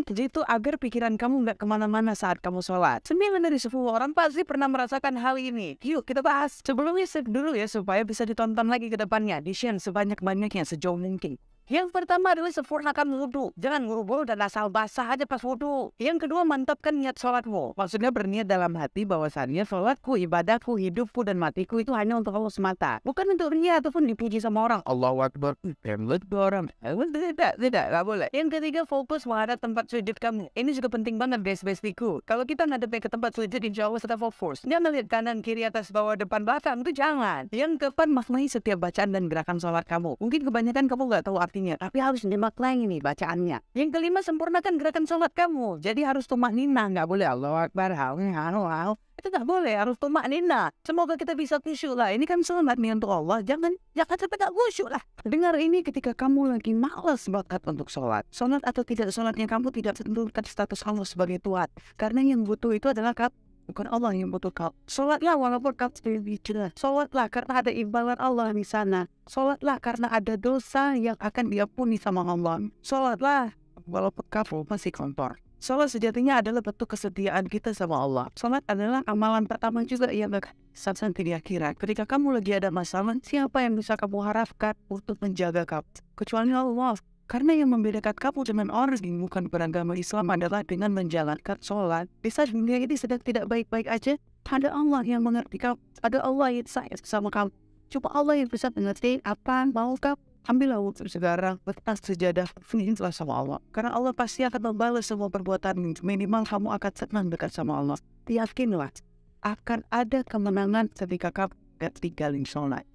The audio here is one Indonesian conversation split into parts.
Niatnya agar pikiran kamu nggak kemana-mana saat kamu sholat. 9 dari 10 orang pasti pernah merasakan hal ini. Yuk kita bahas. Sebelumnya save dulu ya supaya bisa ditonton lagi ke depannya. Di share sebanyak-banyaknya sejauh mungkin. Yang pertama adalah sempurnakan wudhu. Jangan buru dan asal basah aja pas wudhu. Yang kedua mantapkan niat sholatmu. Maksudnya berniat dalam hati bahwasannya sholatku, ibadahku, hidupku, dan matiku itu hanya untuk Allah semata. Bukan untuk ria ataupun dipuji sama orang. Allah wakbar. Tidak, Boram. Tidak, tidak, boleh. Yang ketiga fokus menghadap tempat sujud kamu. Ini juga penting banget guys, basicu. Kalau kita ngadepnya ke tempat sujud, insya Allah kita fokus. Jangan melihat kanan, kiri, atas, bawah, depan, belakang. Itu jangan. Yang keempat maknai setiap bacaan dan gerakan sholat kamu. Mungkin kebanyakan kamu nggak tahu arti hatinya tapi harus dimaknai nih bacaannya. Yang kelima, sempurnakan gerakan sholat kamu. Jadi harus tumak nina, nggak boleh Allah Akbar, hal, hal, hal. Itu nggak boleh, harus tumak nina. Semoga kita bisa khusyuk lah. Ini kan sholat nih untuk Allah. Jangan jangan sampai nggak khusyuk lah. Dengar ini ketika kamu lagi malas banget untuk sholat. Sholat atau tidak sholatnya kamu tidak tentukan status kamu sebagai tuat Karena yang butuh itu adalah bukan Allah yang butuh butuhkan. Sholatlah walaupun kau sendiri bicara. Sholatlah karena ada imbalan Allah di sana. Sholatlah karena ada dosa yang akan diampuni sama Allah. Sholatlah walaupun kau masih kompor. Sholat sejatinya adalah bentuk kesetiaan kita sama Allah. Sholat adalah amalan pertama juga yang akan sampai di akhirat. Ketika kamu lagi ada masalah, siapa yang bisa kamu harapkan untuk menjaga kamu? Kecuali Allah. Karena yang membedakan kamu dengan orang yang bukan beragama Islam adalah dengan menjalankan sholat. Bisa saat dunia ini sedang tidak baik-baik aja, ada Allah yang mengerti kamu. Ada Allah yang sayang sama kamu. Coba Allah yang bisa mengerti apa mau kamu. Ambillah wudhu sekarang, letak sejadah, mintalah sama Allah. Karena Allah pasti akan membalas semua perbuatan minimal kamu akan senang dekat sama Allah. Yakinlah, akan ada kemenangan ketika kamu tinggalin sholat.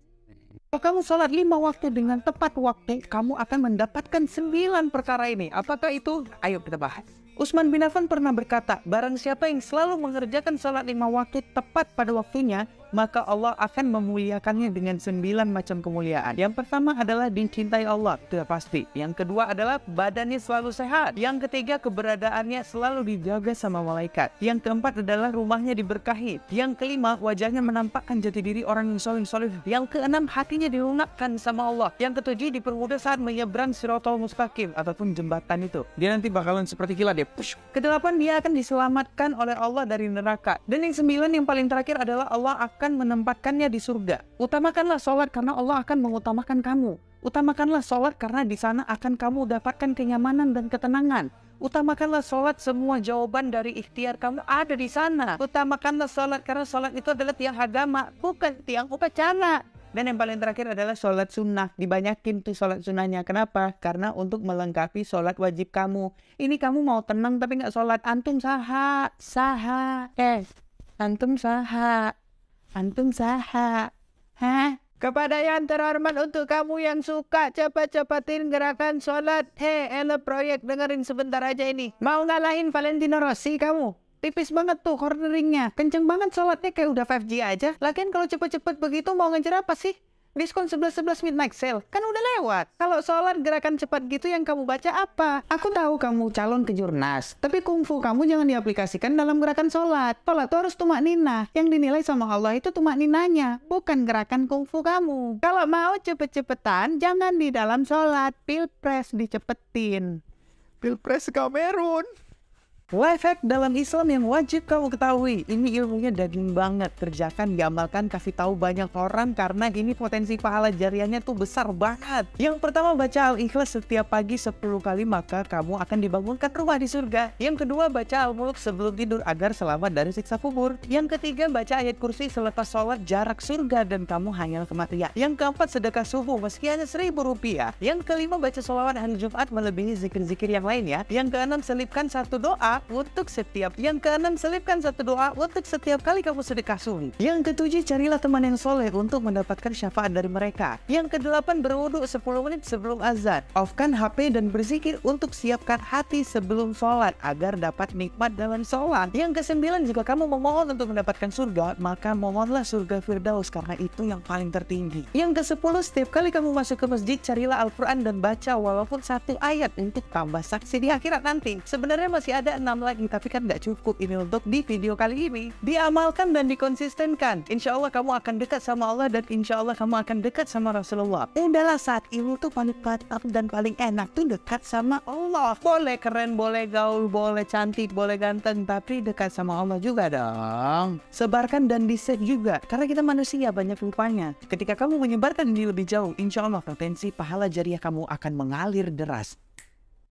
Kalau kamu sholat lima waktu dengan tepat waktu, kamu akan mendapatkan sembilan perkara ini. Apakah itu? Ayo kita bahas. Usman bin Affan pernah berkata, barang siapa yang selalu mengerjakan sholat lima waktu tepat pada waktunya, maka Allah akan memuliakannya dengan sembilan macam kemuliaan. Yang pertama adalah dicintai Allah, sudah pasti. Yang kedua adalah badannya selalu sehat. Yang ketiga keberadaannya selalu dijaga sama malaikat. Yang keempat adalah rumahnya diberkahi. Yang kelima wajahnya menampakkan jati diri orang yang solih solih. Yang keenam hatinya dilunakkan sama Allah. Yang ketujuh dipermudah saat menyeberang sirotol mustaqim ataupun jembatan itu. Dia nanti bakalan seperti kilat dia. Push. Kedelapan dia akan diselamatkan oleh Allah dari neraka. Dan yang sembilan yang paling terakhir adalah Allah akan akan menempatkannya di surga. Utamakanlah sholat karena Allah akan mengutamakan kamu. Utamakanlah sholat karena di sana akan kamu dapatkan kenyamanan dan ketenangan. Utamakanlah sholat semua jawaban dari ikhtiar kamu ada di sana. Utamakanlah sholat karena sholat itu adalah tiang agama, bukan tiang upacara. Dan yang paling terakhir adalah sholat sunnah. Dibanyakin tuh sholat sunnahnya. Kenapa? Karena untuk melengkapi sholat wajib kamu. Ini kamu mau tenang tapi nggak sholat. Antum saha, saha, eh, antum saha. Antum saha. Hah? Kepada yang terhormat untuk kamu yang suka cepat-cepatin gerakan sholat. Hei, ele proyek dengerin sebentar aja ini. Mau ngalahin Valentino Rossi kamu? Tipis banget tuh corneringnya. Kenceng banget sholatnya kayak udah 5G aja. Lagian kalau cepet-cepet begitu mau ngejar apa sih? diskon 11-11 midnight sale kan udah lewat. Kalau sholat gerakan cepat gitu yang kamu baca apa? Aku tahu kamu calon ke jurnas, tapi kungfu kamu jangan diaplikasikan dalam gerakan solat. Solat tuh harus tumak nina. Yang dinilai sama Allah itu tumak ninanya, bukan gerakan kungfu kamu. Kalau mau cepet-cepetan, jangan di dalam solat. Pilpres dicepetin. Pilpres Kamerun. Lifehack dalam Islam yang wajib kamu ketahui. Ini ilmunya daging banget. Kerjakan, diamalkan, kasih tahu banyak orang karena ini potensi pahala jariannya tuh besar banget. Yang pertama baca Al-Ikhlas setiap pagi 10 kali maka kamu akan dibangunkan rumah di surga. Yang kedua baca Al-Mulk sebelum tidur agar selamat dari siksa kubur. Yang ketiga baca ayat kursi selepas sholat jarak surga dan kamu hanya kematian. Yang keempat sedekah subuh meski hanya seribu rupiah. Yang kelima baca sholawat hari Jumat melebihi zikir-zikir yang lain ya. Yang keenam selipkan satu doa untuk setiap yang keenam selipkan satu doa untuk setiap kali kamu sedekah subuh. Yang ketujuh carilah teman yang soleh untuk mendapatkan syafaat dari mereka. Yang kedelapan berwudu 10 menit sebelum azan. Offkan HP dan berzikir untuk siapkan hati sebelum sholat agar dapat nikmat dalam sholat. Yang kesembilan jika kamu memohon untuk mendapatkan surga maka mohonlah surga Firdaus karena itu yang paling tertinggi. Yang kesepuluh setiap kali kamu masuk ke masjid carilah Al-Quran dan baca walaupun satu ayat untuk tambah saksi di akhirat nanti. Sebenarnya masih ada 6 lagi, tapi kan nggak cukup ini untuk di video kali ini. Diamalkan dan dikonsistenkan. Insya Allah kamu akan dekat sama Allah dan insya Allah kamu akan dekat sama Rasulullah. adalah saat ilmu tuh paling mantap dan paling enak tuh dekat sama Allah. Boleh keren, boleh gaul, boleh cantik, boleh ganteng, tapi dekat sama Allah juga dong. Sebarkan dan di juga, karena kita manusia banyak rupanya Ketika kamu menyebarkan ini lebih jauh, insya Allah potensi pahala jariah kamu akan mengalir deras.